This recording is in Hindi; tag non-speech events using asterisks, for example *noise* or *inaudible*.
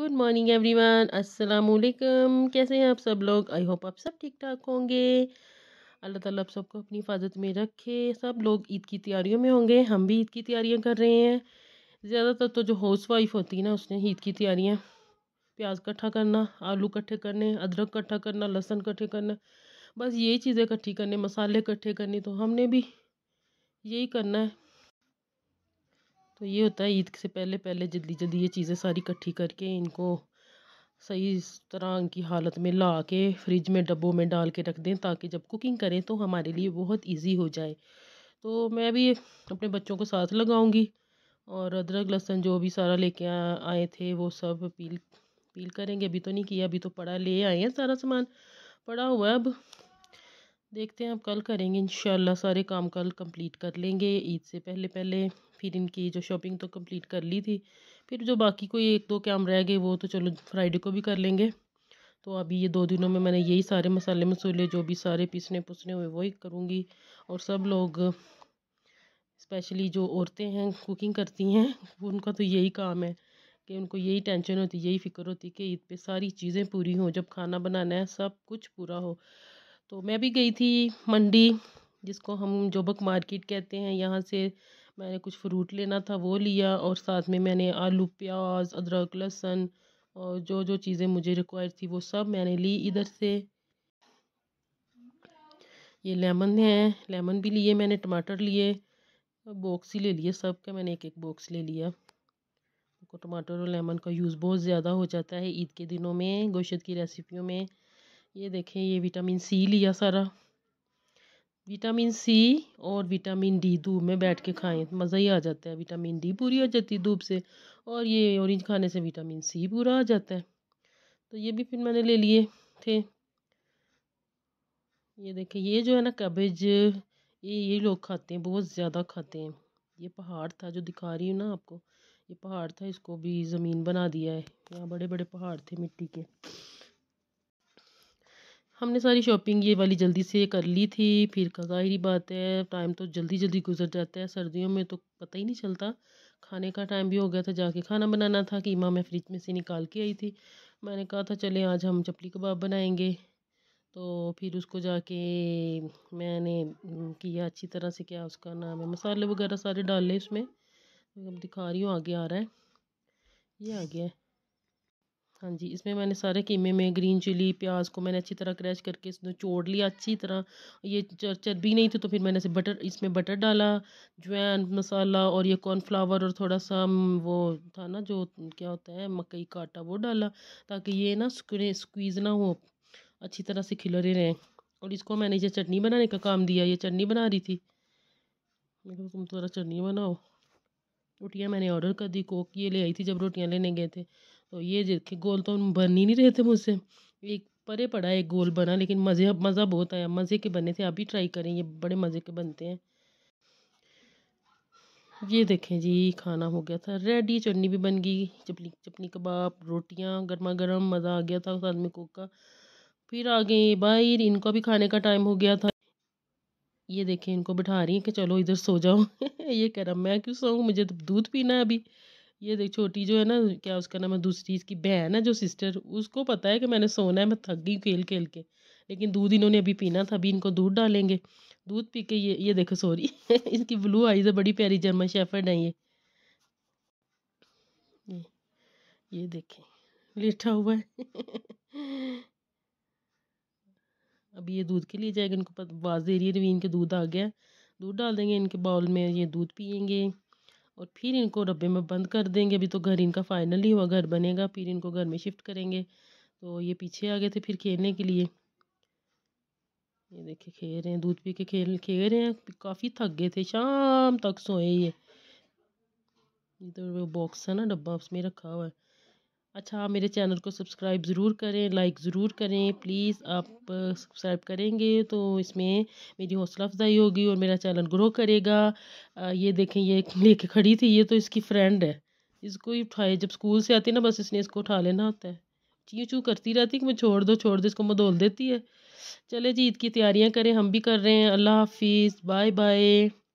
गुड मॉर्निंग एवरीवन अस्सलाम वालेकुम कैसे हैं आप सब लोग आई होप आप सब ठीक ठाक होंगे अल्लाह ताला आप सबको अपनी हिफाजत में रखे सब लोग ईद की तैयारियों में होंगे हम भी ईद की तैयारियां कर रहे हैं ज़्यादातर तो जो हाउस वाइफ होती है ना उसने ईद की तैयारियाँ प्याज इकट्ठा करना आलू इकट्ठे करने अदरक इकट्ठा करना लहसुन इकट्ठे करना बस यही चीज़ें इकट्ठी करने मसाले इकट्ठे करने तो हमने भी यही करना है तो ये होता है ईद से पहले पहले जल्दी जल्दी ये चीज़ें सारी इकट्ठी करके इनको सही तरह की हालत में ला के फ्रिज में डब्बों में डाल के रख दें ताकि जब कुकिंग करें तो हमारे लिए बहुत इजी हो जाए तो मैं भी अपने बच्चों को साथ लगाऊंगी और अदरक लहसुन जो भी सारा लेके आए थे वो सब पील पील करेंगे अभी तो नहीं किया अभी तो पड़ा ले आए हैं सारा सामान पड़ा हुआ है अब देखते हैं अब कल करेंगे इन सारे काम कल कंप्लीट कर लेंगे ईद से पहले पहले फिर इनकी जो शॉपिंग तो कंप्लीट कर ली थी फिर जो बाकी कोई एक दो काम रह गए वो तो चलो फ्राइडे को भी कर लेंगे तो अभी ये दो दिनों में मैंने यही सारे मसाले मसूले जो भी सारे पीसने पुसने हुए वही करूँगी और सब लोग स्पेशली जो औरतें हैं कुकिंग करती हैं उनका तो यही काम है कि उनको यही टेंशन होती यही फ़िक्र होती कि ईद पर सारी चीज़ें पूरी हों जब खाना बनाना है सब कुछ पूरा हो तो मैं भी गई थी मंडी जिसको हम जोबक मार्केट कहते हैं यहाँ से मैंने कुछ फ्रूट लेना था वो लिया और साथ में मैंने आलू प्याज अदरक लहसुन और जो जो चीज़ें मुझे रिक्वायर थी वो सब मैंने ली इधर से ये लेमन है लेमन भी लिए मैंने टमाटर लिए बॉक्स ही ले लिए सब का मैंने एक एक बॉक्स ले लिया टमाटर और लेमन का यूज़ बहुत ज़्यादा हो जाता है ईद के दिनों में गोश्त की रेसिपियों में ये देखें ये विटामिन सी लिया सारा विटामिन सी और विटामिन डी धूप में बैठ के खाएं मज़ा ही आ जाता है विटामिन डी पूरी हो जाती है धूप से और ये ऑरेंज खाने से विटामिन सी पूरा आ जाता है तो ये भी फिर मैंने ले लिए थे ये देखें ये जो है ना कैबेज ये ये लोग खाते हैं बहुत ज़्यादा खाते हैं ये पहाड़ था जो दिखा रही हूँ ना आपको ये पहाड़ था इसको भी ज़मीन बना दिया है यहाँ बड़े बड़े पहाड़ थे मिट्टी के हमने सारी शॉपिंग ये वाली जल्दी से कर ली थी फिर ज़ाहिरी बात है टाइम तो जल्दी जल्दी गुजर जाता है सर्दियों में तो पता ही नहीं चलता खाने का टाइम भी हो गया था जाके खाना बनाना था कि माँ मैं फ्रिज में से निकाल के आई थी मैंने कहा था चले आज हम चपली कबाब बनाएंगे तो फिर उसको जाके मैंने किया अच्छी तरह से क्या उसका नाम है मसाले वगैरह सारे डाले उसमें अब दिखा रही हूँ आगे आ रहा है ये आ गया है हाँ जी इसमें मैंने सारे कीमे में ग्रीन चिली प्याज को मैंने अच्छी तरह क्रैश करके इसमें चोड़ लिया अच्छी तरह ये चर्बी नहीं थी तो फिर मैंने इसे बटर इसमें बटर डाला जवैन मसाला और ये कॉर्नफ्लावर और थोड़ा सा वो था ना जो क्या होता है मकई का आटा वो डाला ताकि ये ना स्क्वीज़ ना हो अच्छी तरह से खिलरे रहें और इसको मैंने ये चटनी बनाने का काम दिया ये चटनी बना रही थी मैं तुम थोड़ा तो चटनी बनाओ रोटियाँ मैंने ऑर्डर कर दी कोक ये ले आई थी जब रोटियाँ लेने गए थे तो ये देखे गोल तो बन ही नहीं रहे थे मुझसे एक परे पड़ा एक गोल बना लेकिन मज़े मज़ा बहुत आया मज़े के बने थे आप भी ट्राई करें ये बड़े मज़े के बनते हैं ये देखें जी खाना हो गया था रेडी चटनी भी बन गई चपनी चपनी कबाब रोटियां गर्मा गर्म मज़ा आ गया था उस आदमी को का फिर आ गए बाहर इनको भी खाने का टाइम हो गया था ये देखें इनको बिठा रही हैं कि चलो इधर सो जाओ *laughs* ये कह रहा मैं क्यों सोऊँ मुझे तो दूध पीना है अभी ये देख छोटी जो है ना क्या उसका नाम है दूसरी इसकी बहन है जो सिस्टर उसको पता है कि मैंने सोना है मैं थक गई खेल खेल के लेकिन दूध इन्होंने अभी पीना था अभी इनको दूध डालेंगे दूध पी के ये ये देखो सॉरी *laughs* इसकी ब्लू आईज है बड़ी प्यारी जर्मन शेफर्ड है ये ये, देखे देखें लेटा हुआ है *laughs* अभी ये दूध के लिए जाएगा इनको आवाज़ दे रही है नवीन के दूध आ गया दूध डाल देंगे इनके बाउल में ये दूध पियेंगे और फिर इनको डब्बे में बंद कर देंगे अभी तो घर इनका फाइनल ही हुआ घर बनेगा फिर इनको घर में शिफ्ट करेंगे तो ये पीछे आ गए थे फिर खेलने के लिए ये देखिए खेल रहे हैं दूध पी के खेल खेल रहे हैं काफ़ी थक गए थे शाम तक सोए ये इधर तो वो बॉक्स है ना डब्बा उसमें रखा हुआ है अच्छा मेरे चैनल को सब्सक्राइब ज़रूर करें लाइक ज़रूर करें प्लीज़ आप सब्सक्राइब करेंगे तो इसमें मेरी हौसला अफजाई होगी और मेरा चैनल ग्रो करेगा ये देखें ये लेके खड़ी थी ये तो इसकी फ्रेंड है इसको ही उठाए जब स्कूल से आती है ना बस इसने इसको उठा लेना होता है चीँ चूँ करती रहती कि मैं छोड़ दो छोड़ दो इसको मदोल देती है चले जी ईद की तैयारियाँ करें हम भी कर रहे हैं अल्लाह हाफिज़ बाय बाय